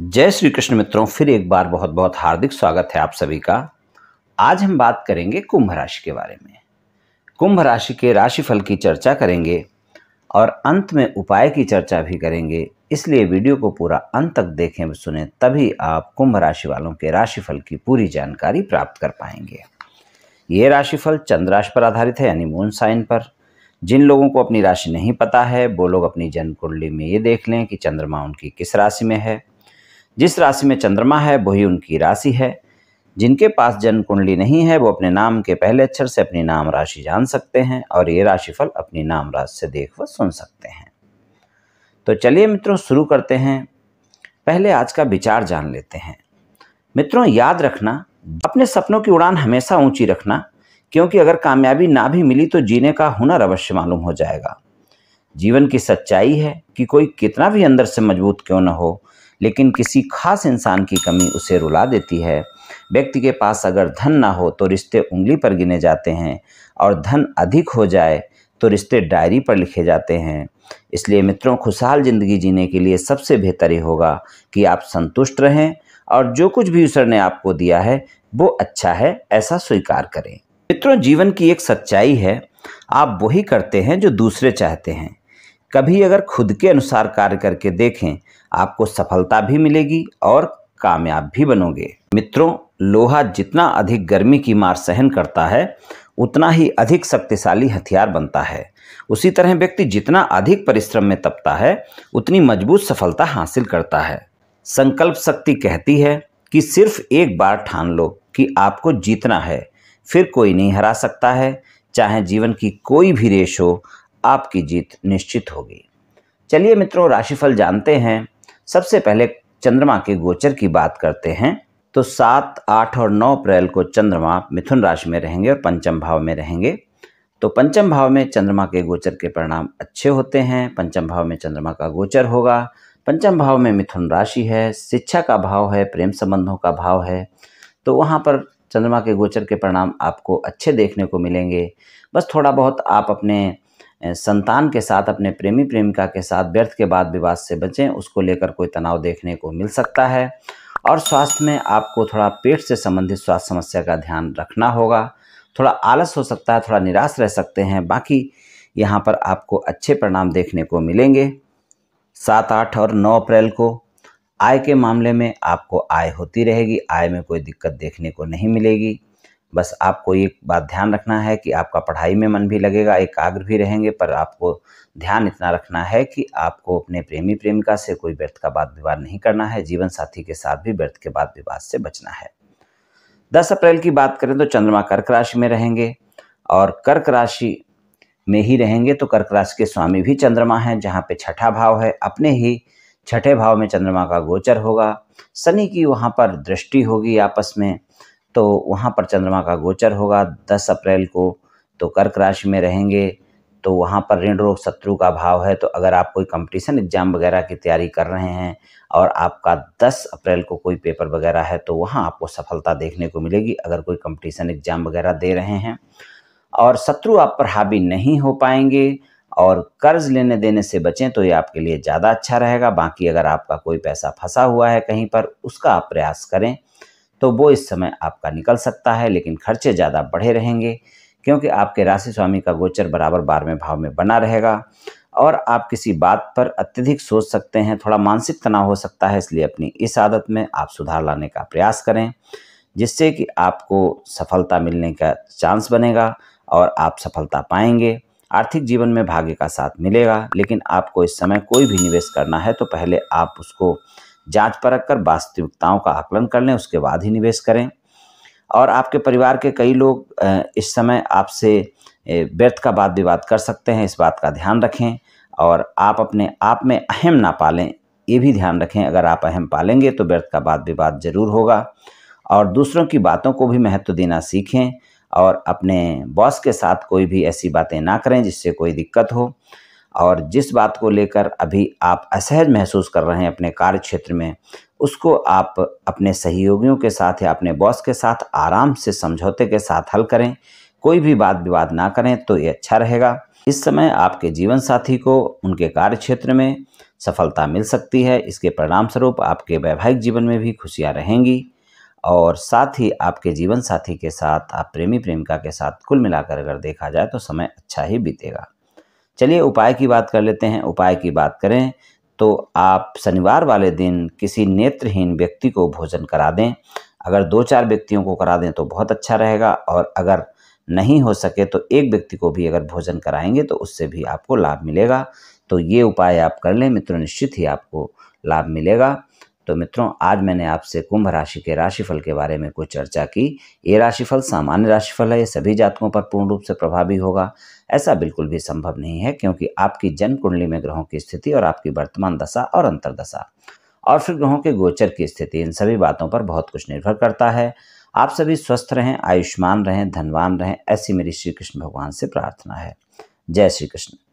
जय श्री कृष्ण मित्रों फिर एक बार बहुत बहुत हार्दिक स्वागत है आप सभी का आज हम बात करेंगे कुंभ राशि के बारे में कुंभ राशि के राशिफल की चर्चा करेंगे और अंत में उपाय की चर्चा भी करेंगे इसलिए वीडियो को पूरा अंत तक देखें सुने तभी आप कुंभ राशि वालों के राशिफल की पूरी जानकारी प्राप्त कर पाएंगे ये राशिफल चंद्र राशि पर आधारित है यानी मून साइन पर जिन लोगों को अपनी राशि नहीं पता है वो लोग अपनी जन्म कुंडली में ये देख लें कि चंद्रमा उनकी किस राशि में है जिस राशि में चंद्रमा है वही उनकी राशि है जिनके पास जन्म कुंडली नहीं है वो अपने नाम के पहले अक्षर से अपनी नाम राशि जान सकते हैं और ये राशिफल अपनी नाम राशि से देख व सुन सकते हैं तो चलिए मित्रों शुरू करते हैं पहले आज का विचार जान लेते हैं मित्रों याद रखना अपने सपनों की उड़ान हमेशा ऊंची रखना क्योंकि अगर कामयाबी ना भी मिली तो जीने का हुनर अवश्य मालूम हो जाएगा जीवन की सच्चाई है कि कोई कितना भी अंदर से मजबूत क्यों ना हो लेकिन किसी खास इंसान की कमी उसे रुला देती है व्यक्ति के पास अगर धन ना हो तो रिश्ते उंगली पर गिने जाते हैं और धन अधिक हो जाए तो रिश्ते डायरी पर लिखे जाते हैं इसलिए मित्रों खुशहाल ज़िंदगी जीने के लिए सबसे बेहतर ये होगा कि आप संतुष्ट रहें और जो कुछ भी ईश्वर ने आपको दिया है वो अच्छा है ऐसा स्वीकार करें मित्रों जीवन की एक सच्चाई है आप वही करते हैं जो दूसरे चाहते हैं कभी अगर खुद के अनुसार कार्य करके देखें आपको सफलता भी मिलेगी और कामयाब भी बनोगे मित्रों लोहा जितना अधिक गर्मी की मार सहन करता है उतना ही अधिक शक्तिशाली हथियार बनता है उसी तरह व्यक्ति जितना अधिक परिश्रम में तपता है उतनी मजबूत सफलता हासिल करता है संकल्प शक्ति कहती है कि सिर्फ एक बार ठान लो कि आपको जीतना है फिर कोई नहीं हरा सकता है चाहे जीवन की कोई भी रेश हो आपकी जीत निश्चित होगी चलिए मित्रों राशिफल जानते हैं सबसे पहले चंद्रमा के गोचर की बात करते हैं तो सात आठ और नौ अप्रैल को चंद्रमा मिथुन राशि में रहेंगे और पंचम भाव में रहेंगे तो पंचम भाव में चंद्रमा के गोचर के परिणाम अच्छे होते हैं पंचम भाव में चंद्रमा का गोचर होगा पंचम भाव में मिथुन राशि है शिक्षा का भाव है प्रेम संबंधों का भाव है तो वहाँ पर चंद्रमा के गोचर के परिणाम आपको अच्छे देखने को मिलेंगे बस थोड़ा बहुत आप अपने संतान के साथ अपने प्रेमी प्रेमिका के साथ व्यर्थ के बाद विवाद से बचें उसको लेकर कोई तनाव देखने को मिल सकता है और स्वास्थ्य में आपको थोड़ा पेट से संबंधित स्वास्थ्य समस्या का ध्यान रखना होगा थोड़ा आलस हो सकता है थोड़ा निराश रह सकते हैं बाकी यहाँ पर आपको अच्छे परिणाम देखने को मिलेंगे सात आठ और नौ अप्रैल को आय के मामले में आपको आय होती रहेगी आय में कोई दिक्कत देखने को नहीं मिलेगी बस आपको एक बात ध्यान रखना है कि आपका पढ़ाई में मन भी लगेगा एकाग्र भी रहेंगे पर आपको ध्यान इतना रखना है कि आपको अपने प्रेमी प्रेमिका से कोई व्यर्थ का वाद विवाद नहीं करना है जीवन साथी के साथ भी व्यर्थ के वाद विवाद से बचना है दस अप्रैल की बात करें तो चंद्रमा कर्क राशि में रहेंगे और कर्क राशि में ही रहेंगे तो कर्क राशि के स्वामी भी चंद्रमा हैं जहाँ पे छठा भाव है अपने ही छठे भाव में चंद्रमा का गोचर होगा शनि की वहाँ पर दृष्टि होगी आपस में तो वहाँ पर चंद्रमा का गोचर होगा दस अप्रैल को तो कर्क राशि में रहेंगे तो वहाँ पर ऋण रोग शत्रु का भाव है तो अगर आप कोई कंपटीशन एग्जाम वगैरह की तैयारी कर रहे हैं और आपका 10 अप्रैल को कोई पेपर वगैरह है तो वहाँ आपको सफलता देखने को मिलेगी अगर कोई कंपटीशन एग्जाम वगैरह दे रहे हैं और शत्रु आप पर हावी नहीं हो पाएंगे और कर्ज लेने देने से बचें तो ये आपके लिए ज़्यादा अच्छा रहेगा बाकी अगर आपका कोई पैसा फंसा हुआ है कहीं पर उसका आप प्रयास करें तो वो इस समय आपका निकल सकता है लेकिन खर्चे ज़्यादा बढ़े रहेंगे क्योंकि आपके राशि स्वामी का गोचर बराबर बारहवें भाव में बना रहेगा और आप किसी बात पर अत्यधिक सोच सकते हैं थोड़ा मानसिक तनाव हो सकता है इसलिए अपनी इस आदत में आप सुधार लाने का प्रयास करें जिससे कि आपको सफलता मिलने का चांस बनेगा और आप सफलता पाएंगे आर्थिक जीवन में भाग्य का साथ मिलेगा लेकिन आपको इस समय कोई भी निवेश करना है तो पहले आप उसको जांच परख कर वास्तविकताओं का आकलन कर लें उसके बाद ही निवेश करें और आपके परिवार के कई लोग इस समय आपसे व्यर्थ का वाद विवाद कर सकते हैं इस बात का ध्यान रखें और आप अपने आप में अहम ना पालें ये भी ध्यान रखें अगर आप अहम पालेंगे तो व्यर्थ का वाद विवाद जरूर होगा और दूसरों की बातों को भी महत्व देना सीखें और अपने बॉस के साथ कोई भी ऐसी बातें ना करें जिससे कोई दिक्कत हो और जिस बात को लेकर अभी आप असहज महसूस कर रहे हैं अपने कार्य क्षेत्र में उसको आप अपने सहयोगियों के साथ या अपने बॉस के साथ आराम से समझौते के साथ हल करें कोई भी बात विवाद ना करें तो ये अच्छा रहेगा इस समय आपके जीवन साथी को उनके कार्य क्षेत्र में सफलता मिल सकती है इसके परिणाम स्वरूप आपके वैवाहिक जीवन में भी खुशियाँ रहेंगी और साथ ही आपके जीवन साथी के साथ आप प्रेमी प्रेमिका के साथ कुल मिलाकर अगर देखा जाए तो समय अच्छा ही बीतेगा चलिए उपाय की बात कर लेते हैं उपाय की बात करें तो आप शनिवार वाले दिन किसी नेत्रहीन व्यक्ति को भोजन करा दें अगर दो चार व्यक्तियों को करा दें तो बहुत अच्छा रहेगा और अगर नहीं हो सके तो एक व्यक्ति को भी अगर भोजन कराएंगे तो उससे भी आपको लाभ मिलेगा तो ये उपाय आप कर लें मित्रों निश्चित ही आपको लाभ मिलेगा तो मित्रों आज मैंने आपसे कुंभ राशि के राशिफल के बारे में कुछ चर्चा की ये राशिफल सामान्य राशिफल है ये सभी जातकों पर पूर्ण रूप से प्रभावी होगा ऐसा बिल्कुल भी संभव नहीं है क्योंकि आपकी जन्म कुंडली में ग्रहों की स्थिति और आपकी वर्तमान दशा और अंतरदशा और फिर ग्रहों के गोचर की स्थिति इन सभी बातों पर बहुत कुछ निर्भर करता है आप सभी स्वस्थ रहें आयुष्मान रहें धनवान रहें ऐसी मेरी श्री कृष्ण भगवान से प्रार्थना है जय श्री कृष्ण